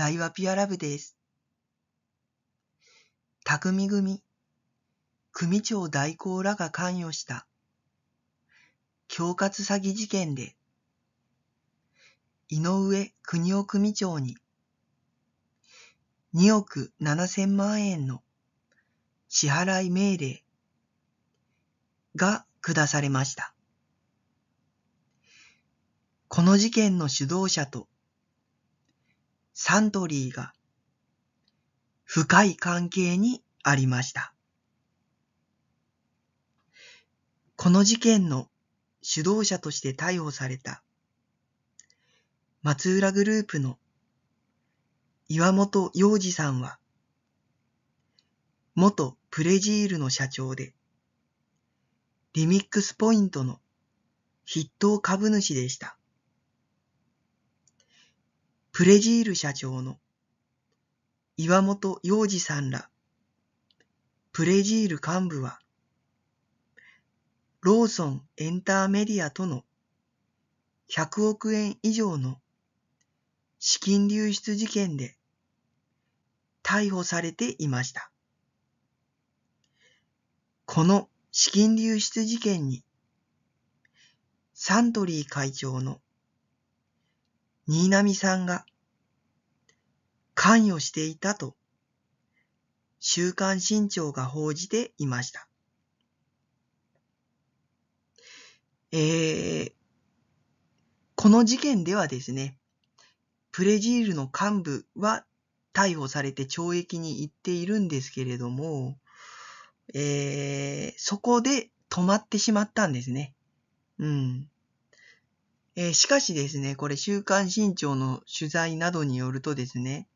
ライワピュアラブです。匠組、組長代行らが関与した恐喝詐欺事件で、井上国夫組長に2億7千万円の支払い命令が下されました。この事件の主導者とサントリーが深い関係にありました。この事件の主導者として逮捕された松浦グループの岩本洋二さんは元プレジールの社長でリミックスポイントの筆頭株主でした。プレジール社長の岩本洋二さんらプレジール幹部はローソンエンターメディアとの100億円以上の資金流出事件で逮捕されていました。この資金流出事件にサントリー会長の新浪さんが関与していたと、週刊新潮が報じていました。えー、この事件ではですね、プレジールの幹部は逮捕されて懲役に行っているんですけれども、えー、そこで止まってしまったんですね。うん。えー、しかしですね、これ週刊新潮の取材などによるとですね、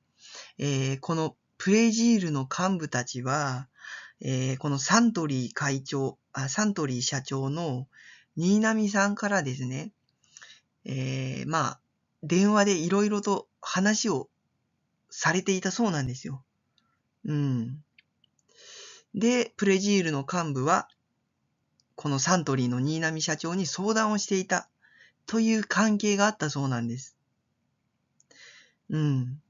えー、このプレジールの幹部たちは、えー、このサントリー会長あ、サントリー社長の新浪さんからですね、えー、まあ、電話でいろいろと話をされていたそうなんですよ。うん。で、プレジールの幹部は、このサントリーの新浪社長に相談をしていたという関係があったそうなんです。うん。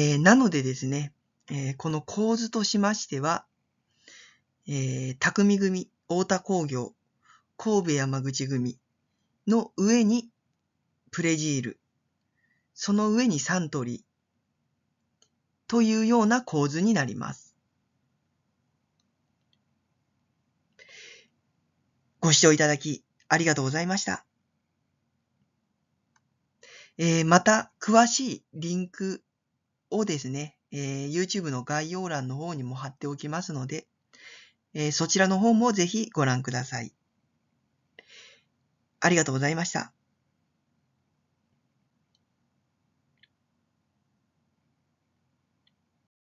えー、なのでですね、えー、この構図としましては、えー、匠組、太田工業、神戸山口組の上にプレジール、その上にサントリーというような構図になります。ご視聴いただきありがとうございました。えー、また詳しいリンクをですね、えー、YouTube の概要欄の方にも貼っておきますので、えー、そちらの方もぜひご覧ください。ありがとうございました。